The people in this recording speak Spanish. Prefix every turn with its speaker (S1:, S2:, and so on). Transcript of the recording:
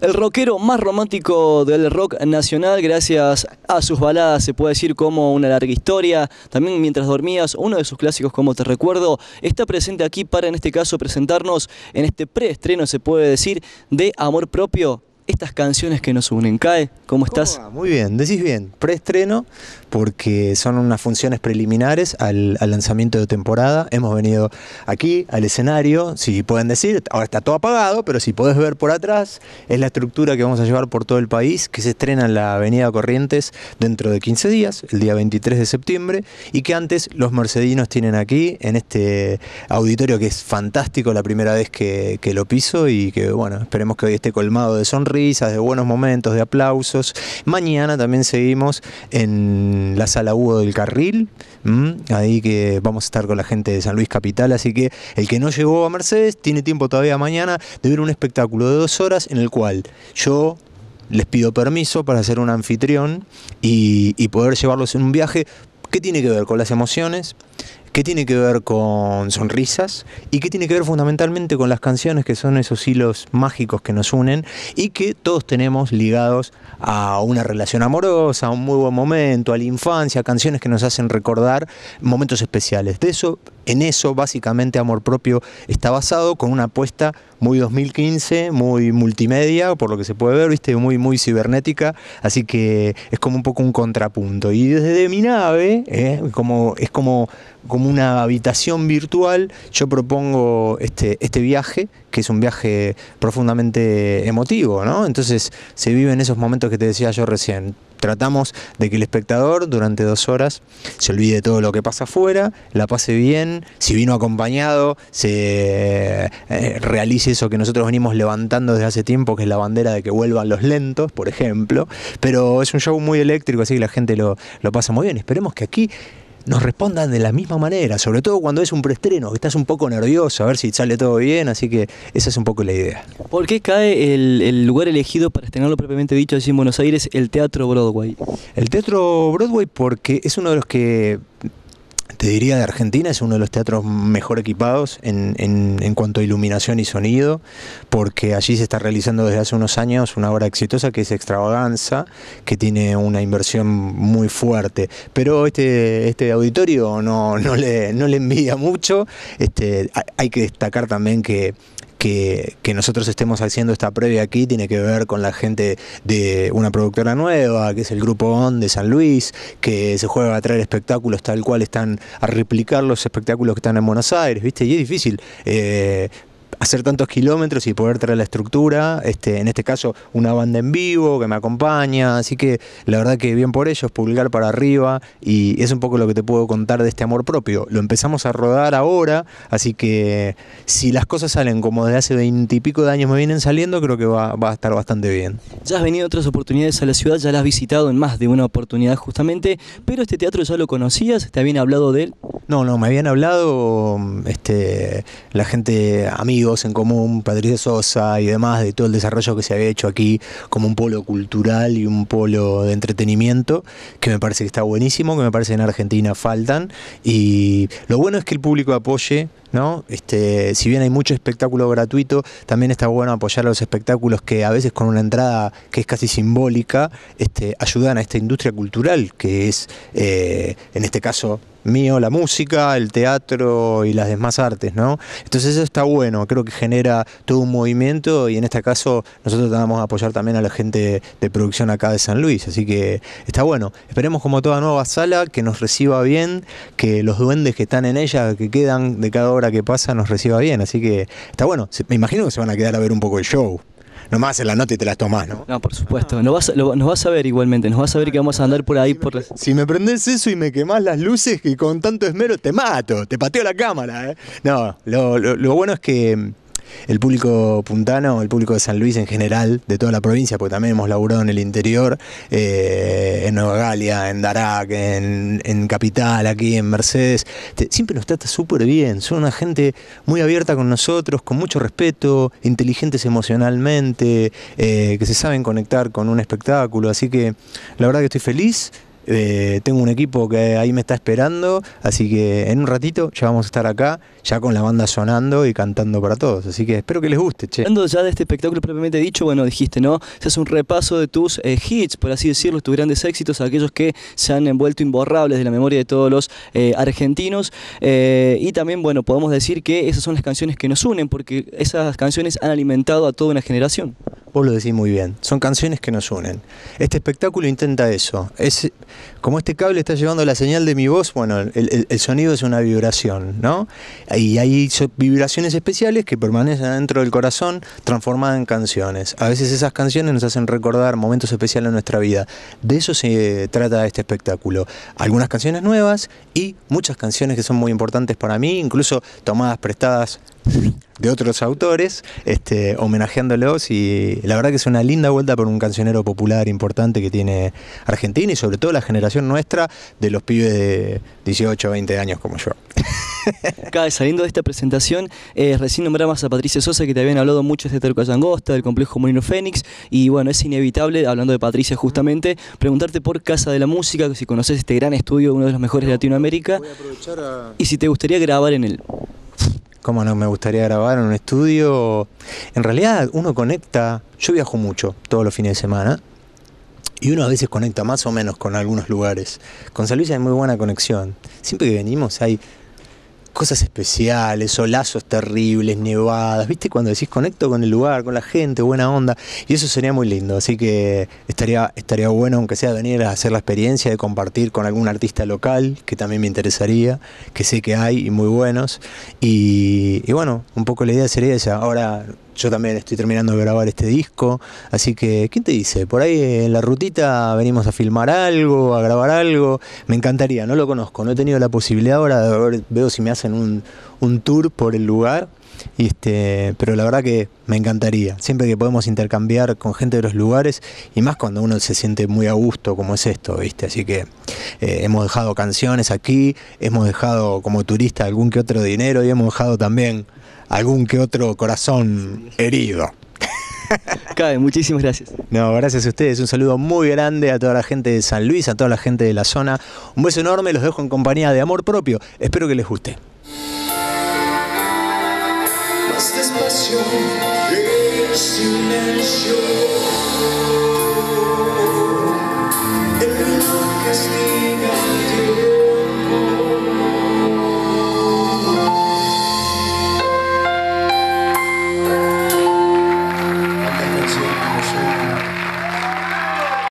S1: El rockero más romántico del rock nacional, gracias a sus baladas, se puede decir como una larga historia. También Mientras Dormías, uno de sus clásicos, como te recuerdo, está presente aquí para en este caso presentarnos en este preestreno, se puede decir, de Amor Propio estas canciones que nos unen. Cae, ¿cómo estás? Muy bien, decís bien. Preestreno,
S2: porque son unas funciones preliminares al, lanzamiento de temporada. Hemos venido aquí al escenario, si pueden decir, ahora está todo apagado, pero si podés ver por atrás, es la estructura que vamos a llevar por todo el país, que se estrena en la Avenida Corrientes dentro de 15 días, el día 23 de septiembre, y que antes los mercedinos tienen aquí, en este auditorio que es fantástico, la primera vez que, que lo piso y que, bueno, esperemos que hoy esté colmado de sonrisas de buenos momentos, de aplausos. Mañana también seguimos en la sala Hugo del Carril, ahí que vamos a estar con la gente de San Luis Capital, así que el que no llegó a Mercedes tiene tiempo todavía mañana de ver un espectáculo de dos horas en el cual yo les pido permiso para ser un anfitrión y poder llevarlos en un viaje que tiene que ver con las emociones, que tiene que ver con sonrisas y que tiene que ver fundamentalmente con las canciones que son esos hilos mágicos que nos unen y que todos tenemos ligados a una relación amorosa, a un muy buen momento, a la infancia, canciones que nos hacen recordar momentos especiales. De eso en eso básicamente Amor Propio está basado con una apuesta muy 2015, muy multimedia, por lo que se puede ver, viste, muy, muy cibernética, así que es como un poco un contrapunto. Y desde mi nave, ¿eh? como, es como, como una habitación virtual, yo propongo este, este viaje, que es un viaje profundamente emotivo, ¿no? Entonces se viven esos momentos que te decía yo recién tratamos de que el espectador durante dos horas se olvide todo lo que pasa afuera, la pase bien, si vino acompañado, se eh, realice eso que nosotros venimos levantando desde hace tiempo, que es la bandera de que vuelvan los lentos, por ejemplo. Pero es un show muy eléctrico, así que la gente lo, lo pasa muy bien. Esperemos que aquí nos respondan de la misma manera, sobre todo cuando es un preestreno, que estás un poco nervioso, a ver si sale todo bien, así que esa es un poco la idea.
S1: ¿Por qué cae el, lugar elegido para estrenarlo propiamente dicho allí en Buenos Aires, el Teatro Broadway? El Teatro Broadway
S2: porque es uno de los que te diría de Argentina, es uno de los teatros mejor equipados en, cuanto a iluminación y sonido, porque allí se está realizando desde hace unos años una obra exitosa que es Extravaganza, que tiene una inversión muy fuerte. Pero este, este auditorio no, no, le, no envía mucho. Este, hay que destacar también que que, nosotros estemos haciendo esta previa aquí tiene que ver con la gente de una productora nueva, que es el Grupo On de San Luis, que se juega a traer espectáculos tal cual están, a replicar los espectáculos que están en Buenos Aires, ¿viste? Y es difícil eh, hacer tantos kilómetros y poder traer la estructura, este, en este caso una banda en vivo que me acompaña, así que la verdad que bien por ellos, pulgar para arriba y es un poco lo que te puedo contar de este amor propio. Lo empezamos a rodar ahora, así que si las cosas salen como desde hace veintipico de años me vienen saliendo, creo que va, a estar bastante bien.
S1: Ya has venido otras oportunidades a la ciudad, ya la has visitado en más de una oportunidad justamente, pero este teatro ya lo conocías, te habían hablado de él. No, no,
S2: me habían hablado
S1: este,
S2: la gente, amigos, en común, Patricia Sosa y demás, de todo el desarrollo que se había hecho aquí como un polo cultural y un polo de entretenimiento, que me parece que está buenísimo, que me parece que en Argentina faltan. Y lo bueno es que el público apoye, ¿no? Este, si bien hay mucho espectáculo gratuito, también está bueno apoyar a los espectáculos que a veces con una entrada que es casi simbólica, este, ayudan a esta industria cultural, que es, eh, en este caso, mío la música, el teatro y las demás artes, ¿no? Entonces eso está bueno, creo que genera todo un movimiento y en este caso nosotros vamos a apoyar también a la gente de producción acá de San Luis, así que está bueno. Esperemos como toda nueva sala que nos reciba bien, que los duendes que están en ella, que quedan de cada hora que pasa, nos reciba bien, así que está bueno. Me imagino que se van a quedar a ver un poco el show nomás en la nota y te las tomás, ¿no?
S1: No, por supuesto. Nos vas, a ver igualmente, nos vas a saber que vamos a andar por ahí. por me, Si me prendes eso y me quemás las luces, que con tanto esmero te mato, te pateo la cámara. ¿eh? No,
S2: lo, lo bueno es que el público puntano, el público de San Luis en general, de toda la provincia, porque también hemos laburado en el interior, eh, en Nueva Galia, en Darak, en, Capital, aquí en Mercedes, siempre nos trata súper bien, son una gente muy abierta con nosotros, con mucho respeto, inteligentes emocionalmente, eh, que se saben conectar con un espectáculo, así que la verdad que estoy feliz. Eh, tengo un equipo que ahí me está esperando, así que en un ratito ya vamos a estar acá, ya con la banda sonando y cantando para todos. Así que espero que les guste, che. Hablando
S1: ya de este espectáculo propiamente dicho, bueno, dijiste, ¿no? Se hace un repaso de tus eh, hits, por así decirlo, tus grandes éxitos, aquellos que se han envuelto imborrables de la memoria de todos los eh, argentinos. y también, bueno, podemos decir que esas son las canciones que nos unen, porque esas canciones han alimentado a toda una generación. Vos lo decís muy bien. Son canciones que nos unen. Este espectáculo intenta eso. Es, como este cable
S2: está llevando la señal de mi voz, bueno, el, el sonido es una vibración, ¿no? Y hay vibraciones especiales que permanecen dentro del corazón transformadas en canciones. A veces esas canciones nos hacen recordar momentos especiales en nuestra vida. De eso se trata este espectáculo. Algunas canciones nuevas y muchas canciones que son muy importantes para mí, incluso tomadas prestadas de otros autores, este, homenajeándolos y la verdad que es una linda vuelta por un cancionero popular importante que tiene Argentina y sobre todo la generación nuestra de los pibes de 18, 20 años como yo.
S1: cada saliendo de esta presentación, eh, recién nombramos a Patricia Sosa, que te habían hablado mucho de este Terco Ayangosta del complejo Molino Fénix, y bueno, es inevitable, hablando de Patricia justamente, preguntarte por Casa de la Música, si conoces este gran estudio, uno de los mejores de Latinoamérica, y si te gustaría grabar en El
S2: cómo no me gustaría grabar en un estudio. En realidad uno conecta, yo viajo mucho todos los fines de semana y uno a veces conecta más o menos con algunos lugares. Con San Luis hay muy buena conexión. Siempre que venimos hay cosas especiales solazos terribles, nevadas, ¿viste? Cuando decís conecto con el lugar, con la gente, buena onda, y eso sería muy lindo, así que estaría, estaría bueno, aunque sea venir a hacer la experiencia de compartir con algún artista local, que también me interesaría, que sé que hay y muy buenos, y, y bueno, un poco la idea sería esa, ahora yo también estoy terminando de grabar este disco, así que, ¿quién te dice? Por ahí en la rutita venimos a filmar algo, a grabar algo. Me encantaría, no lo conozco, no he tenido la posibilidad ahora de ver, veo si me hacen un, un tour por el lugar este, pero la verdad que me encantaría. Siempre que podemos intercambiar con gente de los lugares y más cuando uno se siente muy a gusto como es esto, ¿viste? Así que eh, hemos dejado canciones aquí, hemos dejado como turista algún que otro dinero y hemos dejado también algún que otro corazón herido.
S1: Cabe,
S2: muchísimas gracias. No, gracias a ustedes. Un saludo muy grande a toda la gente de San Luis, a toda la gente de la zona. Un beso enorme, los dejo en compañía de amor propio. Espero que les guste despacio el silencio.
S1: El reloj